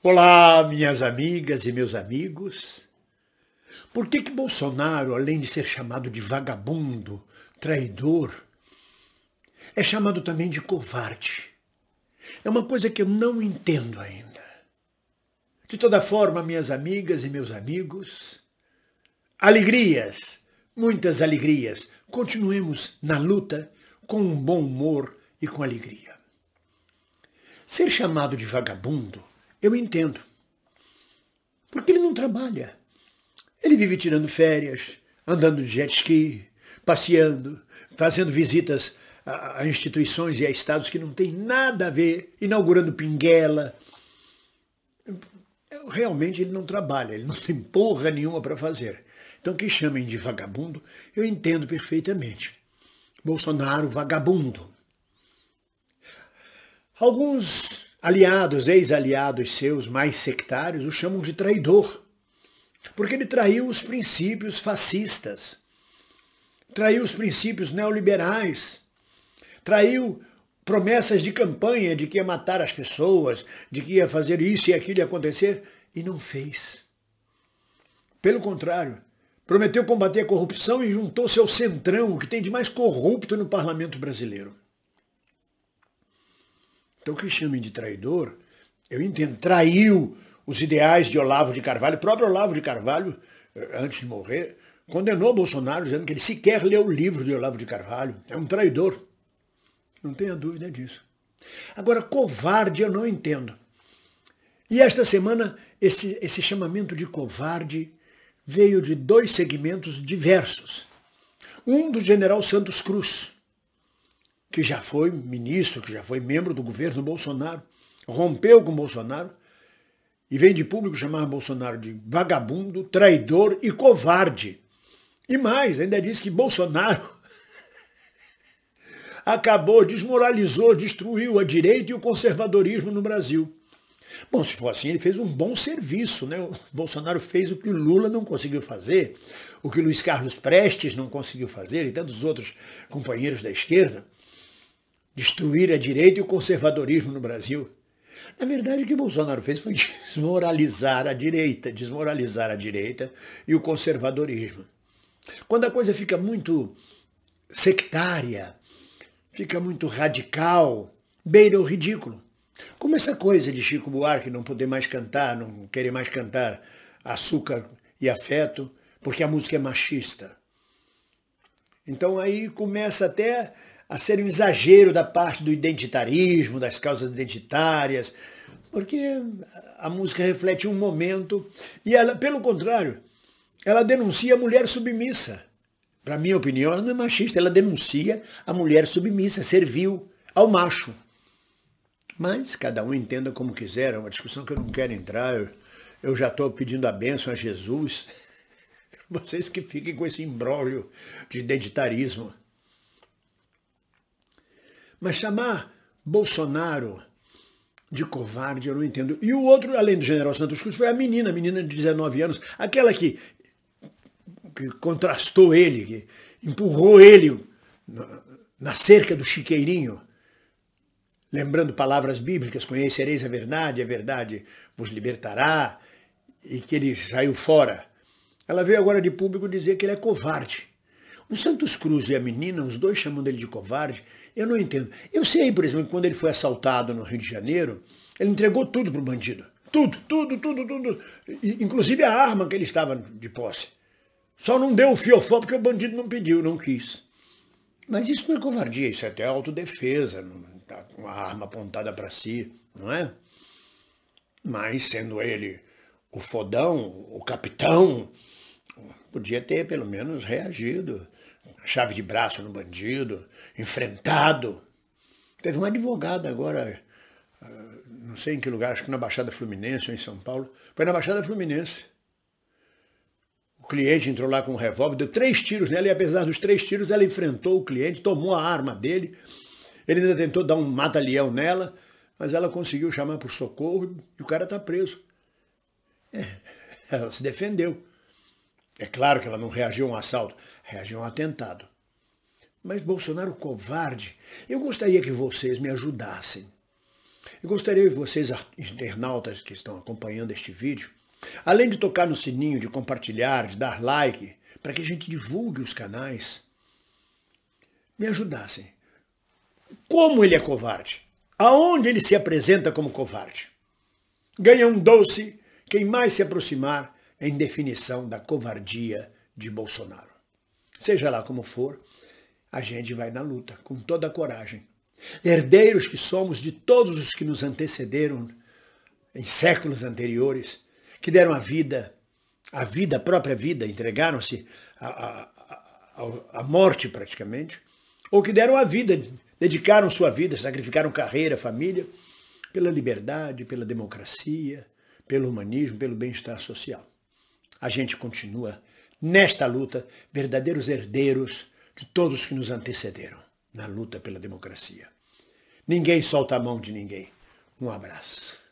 Olá, minhas amigas e meus amigos. Por que que Bolsonaro, além de ser chamado de vagabundo, traidor, é chamado também de covarde? É uma coisa que eu não entendo ainda. De toda forma, minhas amigas e meus amigos, alegrias, muitas alegrias. Continuemos na luta com um bom humor e com alegria. Ser chamado de vagabundo eu entendo. Porque ele não trabalha. Ele vive tirando férias, andando de jet ski, passeando, fazendo visitas a, a instituições e a estados que não tem nada a ver, inaugurando pinguela. Realmente ele não trabalha, ele não tem porra nenhuma para fazer. Então que chamem de vagabundo, eu entendo perfeitamente. Bolsonaro vagabundo. Alguns aliados, ex-aliados seus mais sectários o chamam de traidor, porque ele traiu os princípios fascistas, traiu os princípios neoliberais, traiu promessas de campanha de que ia matar as pessoas, de que ia fazer isso e aquilo acontecer, e não fez. Pelo contrário, prometeu combater a corrupção e juntou seu centrão, o que tem de mais corrupto no parlamento brasileiro. Então, que chamem de traidor, eu entendo, traiu os ideais de Olavo de Carvalho. O próprio Olavo de Carvalho, eh, antes de morrer, condenou Bolsonaro dizendo que ele sequer leu o livro de Olavo de Carvalho. É um traidor. Não tenha dúvida disso. Agora, covarde eu não entendo. E esta semana, esse, esse chamamento de covarde veio de dois segmentos diversos. Um do general Santos Cruz, que já foi ministro, que já foi membro do governo Bolsonaro, rompeu com Bolsonaro e vem de público chamar Bolsonaro de vagabundo, traidor e covarde. E mais, ainda diz que Bolsonaro acabou, desmoralizou, destruiu a direita e o conservadorismo no Brasil. Bom, se for assim, ele fez um bom serviço, né? O Bolsonaro fez o que Lula não conseguiu fazer, o que Luiz Carlos Prestes não conseguiu fazer e tantos outros companheiros da esquerda destruir a direita e o conservadorismo no Brasil. Na verdade, o que Bolsonaro fez foi desmoralizar a direita, desmoralizar a direita e o conservadorismo. Quando a coisa fica muito sectária, fica muito radical, beira o ridículo. Como essa coisa de Chico Buarque não poder mais cantar, não querer mais cantar açúcar e afeto, porque a música é machista. Então aí começa até a ser um exagero da parte do identitarismo, das causas identitárias, porque a música reflete um momento e ela, pelo contrário, ela denuncia a mulher submissa. Para minha opinião, ela não é machista, ela denuncia a mulher submissa, servil ao macho. Mas cada um entenda como quiser, é uma discussão que eu não quero entrar. Eu, eu já estou pedindo a bênção a Jesus. Vocês que fiquem com esse imbróglio de identitarismo. Mas chamar Bolsonaro de covarde, eu não entendo. E o outro, além do general Santos Cruz, foi a menina, a menina de 19 anos, aquela que, que contrastou ele, que empurrou ele na, na cerca do chiqueirinho, lembrando palavras bíblicas, conhecereis a verdade, a verdade vos libertará, e que ele saiu fora. Ela veio agora de público dizer que ele é covarde. O Santos Cruz e a menina, os dois chamando ele de covarde, eu não entendo. Eu sei, por exemplo, que quando ele foi assaltado no Rio de Janeiro, ele entregou tudo para o bandido. Tudo, tudo, tudo, tudo. Inclusive a arma que ele estava de posse. Só não deu o fiofó porque o bandido não pediu, não quis. Mas isso não é covardia, isso é até autodefesa, Está com a arma apontada para si, não é? Mas sendo ele o fodão, o capitão, podia ter pelo menos reagido chave de braço no bandido, enfrentado. Teve um advogado agora, ah, não sei em que lugar, acho que na Baixada Fluminense ou em São Paulo. Foi na Baixada Fluminense. O cliente entrou lá com um revólver, deu três tiros nela e apesar dos três tiros ela enfrentou o cliente, tomou a arma dele. Ele ainda tentou dar um mata-leão nela, mas ela conseguiu chamar por socorro e o cara está preso. É, ela se defendeu. É claro que ela não reagiu a um assalto, reagiu a um atentado. Mas Bolsonaro covarde, eu gostaria que vocês me ajudassem. Eu gostaria que vocês, internautas que estão acompanhando este vídeo, além de tocar no sininho, de compartilhar, de dar like, para que a gente divulgue os canais, me ajudassem. Como ele é covarde? Aonde ele se apresenta como covarde? Ganha um doce quem mais se aproximar em definição da covardia de Bolsonaro. Seja lá como for, a gente vai na luta com toda a coragem. Herdeiros que somos de todos os que nos antecederam em séculos anteriores, que deram a vida, a vida, a própria vida, entregaram-se à morte praticamente, ou que deram a vida, dedicaram sua vida, sacrificaram carreira, família, pela liberdade, pela democracia, pelo humanismo, pelo bem-estar social a gente continua nesta luta, verdadeiros herdeiros de todos que nos antecederam na luta pela democracia. Ninguém solta a mão de ninguém. Um abraço.